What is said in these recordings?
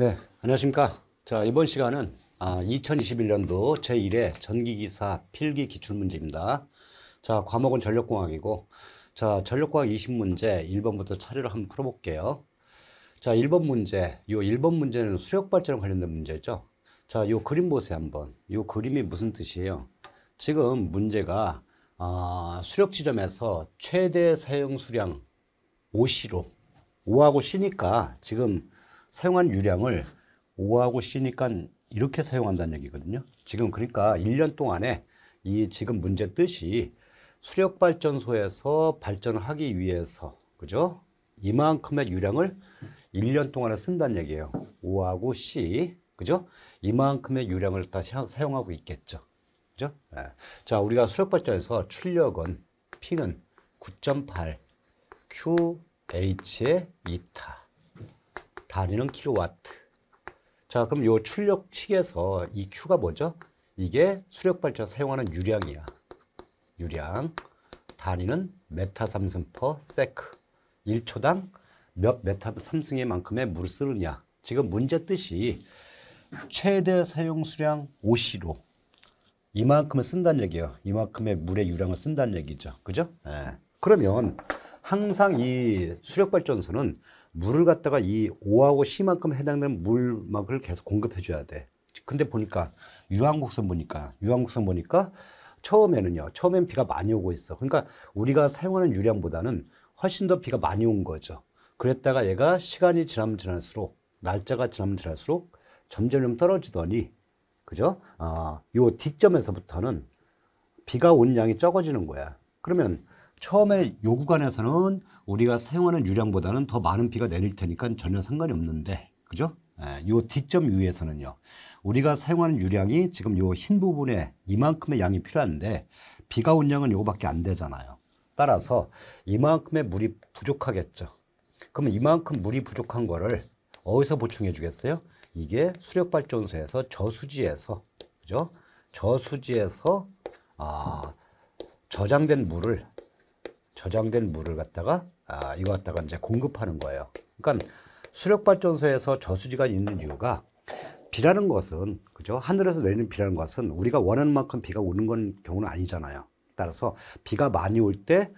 네. 안녕하십니까. 자, 이번 시간은 아, 2021년도 제1회 전기기사 필기 기출문제입니다. 자, 과목은 전력공학이고, 자, 전력공학 20문제 1번부터 차례로 한번 풀어볼게요. 자, 1번 문제. 요 1번 문제는 수력발전 관련된 문제죠. 자, 요 그림 보세요, 한번. 요 그림이 무슨 뜻이에요? 지금 문제가, 아, 수력 지점에서 최대 사용 수량 5시로, 5하고 쉬니까 지금 사용한 유량을 5하고 C니까 이렇게 사용한다는 얘기거든요. 지금 그러니까 1년 동안에 이 지금 문제 뜻이 수력 발전소에서 발전하기 위해서 그죠? 이만큼의 유량을 1년 동안에 쓴다는 얘기예요. O하고 C. 그죠? 이만큼의 유량을 다 사용하고 있겠죠. 그죠? 네. 자, 우리가 수력 발전에서 출력은 P는 9.8 QH의 2타. 단위는 킬로와트. 자, 그럼 요 출력측에서 이 Q가 뭐죠? 이게 수력발전 사용하는 유량이야. 유량. 단위는 메타삼승 퍼 세크. 1초당 몇 메타삼승의 만큼의 물을 쓰느냐. 지금 문제 뜻이 최대 사용 수량 5시로 이만큼을 쓴다는 얘기예요. 이만큼의 물의 유량을 쓴다는 얘기죠. 그죠? 예. 그러면 항상 이 수력 발전소는 물을 갖다가 이 5하고 1 0만큼 해당되는 물막을 계속 공급해 줘야 돼. 근데 보니까 유한곡선 보니까 유한곡선 보니까 처음에는요. 처음엔 비가 많이 오고 있어. 그러니까 우리가 사용하는 유량보다는 훨씬 더 비가 많이 온 거죠. 그랬다가 얘가 시간이 지나면 지날수록 날짜가 지나면 지날수록 점점점 떨어지더니 그죠? 아, 요 뒷점에서부터는 비가 온 양이 적어지는 거야. 그러면 처음에 요 구간에서는 우리가 사용하는 유량보다는 더 많은 비가 내릴 테니까 전혀 상관이 없는데 그죠? 이뒷점 예, 위에서는요 우리가 사용하는 유량이 지금 이 흰 부분에 이만큼의 양이 필요한데 비가 온 양은 이거밖에안 되잖아요 따라서 이만큼의 물이 부족하겠죠 그럼 이만큼 물이 부족한 거를 어디서 보충해 주겠어요? 이게 수력발전소에서 저수지에서 그죠? 저수지에서 아, 저장된 물을 저장된 물을 갖다가 아, 이거 갖다가 이제 공급하는 거예요. 그러니까 수력발전소에서 저수지가 있는 이유가 비라는 것은 그죠 하늘에서 내리는 비라는 것은 우리가 원하는 만큼 비가 오는 건 경우는 아니잖아요. 따라서 비가 많이 올때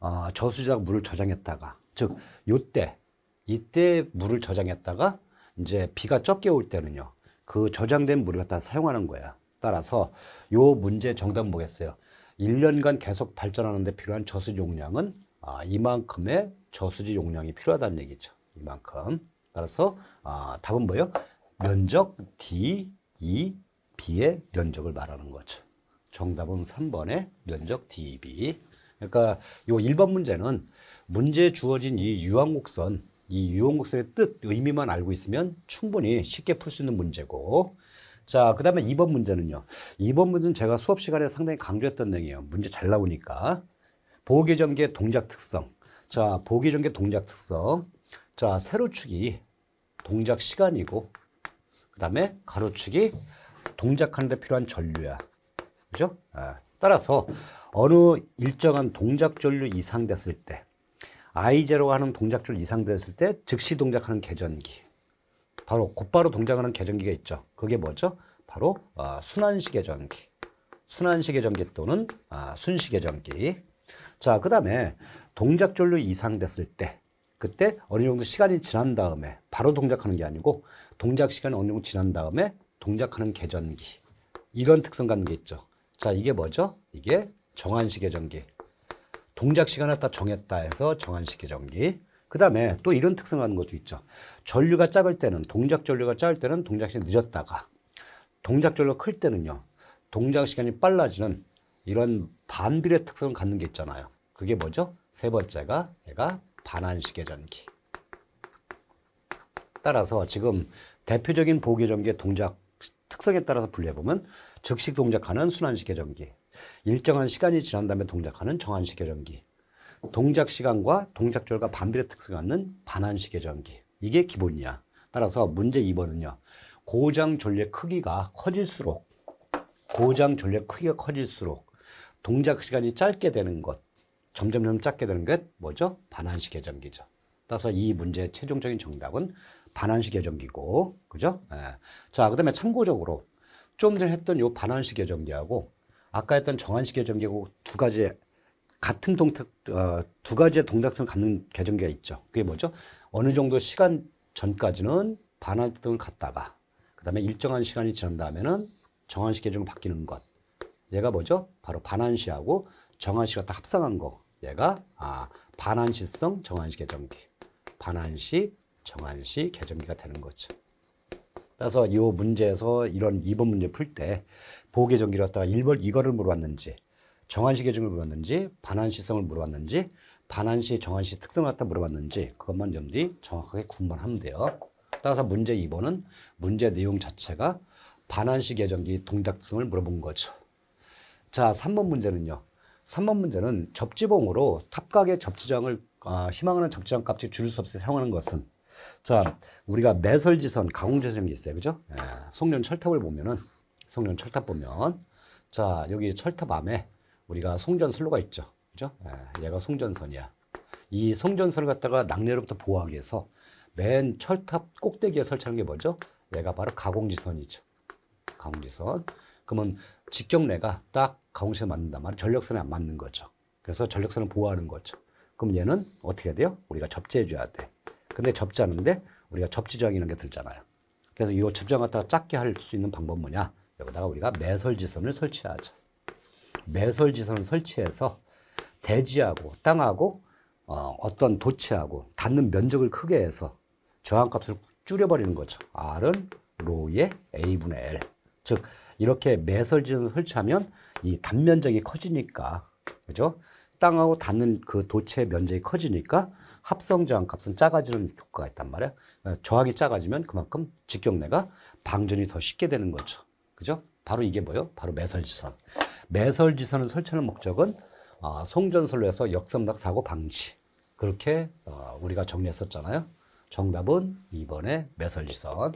어, 저수지가 물을 저장했다가 즉 요때 이때 물을 저장했다가 이제 비가 적게 올 때는요 그 저장된 물을 갖다 사용하는 거야 따라서 요 문제 정답 뭐겠어요 1년간 계속 발전하는데 필요한 저수지 용량은 아, 이만큼의 저수지 용량이 필요하다는 얘기죠. 이만큼. 따라서 아, 답은 뭐예요? 면적 D, E, B의 면적을 말하는 거죠. 정답은 3번의 면적 D, e, B. 그러니까 요 1번 문제는 문제 주어진 이유황곡선이유황곡선의 뜻, 의미만 알고 있으면 충분히 쉽게 풀 수 있는 문제고 자, 그 다음에 2번 문제는요. 2번 문제는 제가 수업 시간에 상당히 강조했던 내용이에요. 문제 잘 나오니까. 보기전개 동작 특성. 자, 보기전개 동작 특성. 자, 세로축이 동작 시간이고, 그 다음에 가로축이 동작하는데 필요한 전류야. 그죠? 아, 따라서 어느 일정한 동작 전류 이상 됐을 때, I0가 하는 동작 줄 이상 됐을 때 즉시 동작하는 계전기. 바로 곧바로 동작하는 계전기가 있죠. 그게 뭐죠? 바로 아, 순환식 계전기. 순환식 계전기 또는 아, 순식 계전기. 자, 그 다음에 동작절로 이상 됐을 때 그때 어느 정도 시간이 지난 다음에 바로 동작하는 게 아니고 동작 시간이 어느 정도 지난 다음에 동작하는 계전기. 이런 특성 갖는 게 있죠. 자, 이게 뭐죠? 이게 정한식 계전기. 동작 시간을 딱 정했다 해서 정한식 계전기. 그 다음에 또 이런 특성을 하는 것도 있죠. 전류가 작을 때는, 동작 전류가 작을 때는 동작 시간이 늦었다가, 동작 전류가 클 때는요, 동작 시간이 빨라지는 이런 반비례 특성을 갖는 게 있잖아요. 그게 뭐죠? 세 번째가 얘가 반환시계 전기. 따라서 지금 대표적인 보기 전기의 동작 특성에 따라서 분류해보면 즉시 동작하는 순환시 계전기, 일정한 시간이 지난 다음에 동작하는 정한시 계전기, 동작 시간과 동작절과 반대례 특성 갖는 반환식계 전기. 이게 기본이야. 따라서 문제 2번은요. 고장 전례 크기가 커질수록 고장 전례 크기가 커질수록 동작 시간이 짧게 되는 것, 점점점 짧게 되는 것 뭐죠? 반환식계 전기죠. 따라서 이 문제의 최종적인 정답은 반환식계 전기고, 그죠? 예. 자, 그 다음에 참고적으로 좀 전에 했던 요반환식계 전기하고 아까 했던 정환식계 전기하고 두 가지 같은 동탁 어, 두 가지의 동작성 갖는 계정기가 있죠. 그게 뭐죠? 어느 정도 시간 전까지는 반환등을 갖다가 그다음에 일정한 시간이 지난 다음에는 정한시 계정으 바뀌는 것. 얘가 뭐죠? 바로 반환시하고 정한시가 다 합성한 거. 얘가 아, 반환시성 정한시 계정기. 반환시 정한시 계정기가 되는 거죠. 따라서 이 문제에서 이런 2번 문제 풀 때 보호 계정기를 갖다가 1번 이거를 물어봤는지 정한시 계정을 물어봤는지 반환시성을 물어봤는지 반환시 정한시 특성을 갖다 물어봤는지 그것만 염두에 정확하게 구분하면 돼요. 따라서 문제 2번은 문제 내용 자체가 반환시 계정기 동작성을 물어본 거죠. 자, 3번 문제는요. 3번 문제는 접지봉으로 탑각의 접지장을 아, 희망하는 접지장 값이 줄일 수 없이 사용하는 것은 자, 우리가 매설지선, 가공재정이 있어요. 그죠? 예, 송년 철탑을 보면은, 송년 철탑 보면, 자, 여기 철탑 암에 우리가 송전선로가 있죠. 그죠? 예, 얘가 송전선이야. 이 송전선을 갖다가 낙뢰로부터 보호하기 위해서 맨 철탑 꼭대기에 설치하는 게 뭐죠? 얘가 바로 가공지선이죠. 가공지선. 그러면 직경례가 딱 가공지선 맞는단 말 전력선에 안 맞는 거죠. 그래서 전력선을 보호하는 거죠. 그럼 얘는 어떻게 돼요? 우리가 접지해줘야 돼. 근데 접지 않은데 우리가 접지정이라는 게 들잖아요. 그래서 이 접지정 갖다가 작게 할 수 있는 방법 뭐냐? 여기다가 우리가 매설지선을 설치하죠. 매설지선을 설치해서 대지하고 땅하고 어, 어떤 도체하고 닿는 면적을 크게 해서 저항값을 줄여버리는 거죠. R은 로의 A분의 L. 즉 이렇게 매설지선 설치하면 이 단면적이 커지니까 그죠? 땅하고 닿는 그 도체 면적이 커지니까 합성 저항값은 작아지는 효과가 있단 말이야. 그러니까 저항이 작아지면 그만큼 직경내가 방전이 더 쉽게 되는 거죠. 그죠? 바로 이게 뭐예요? 바로 매설지선. 매설지선을 설치하는 목적은 어, 송전설로 해서 역삼각 사고 방지 그렇게 어, 우리가 정리했었잖아요. 정답은 2번의 매설지선.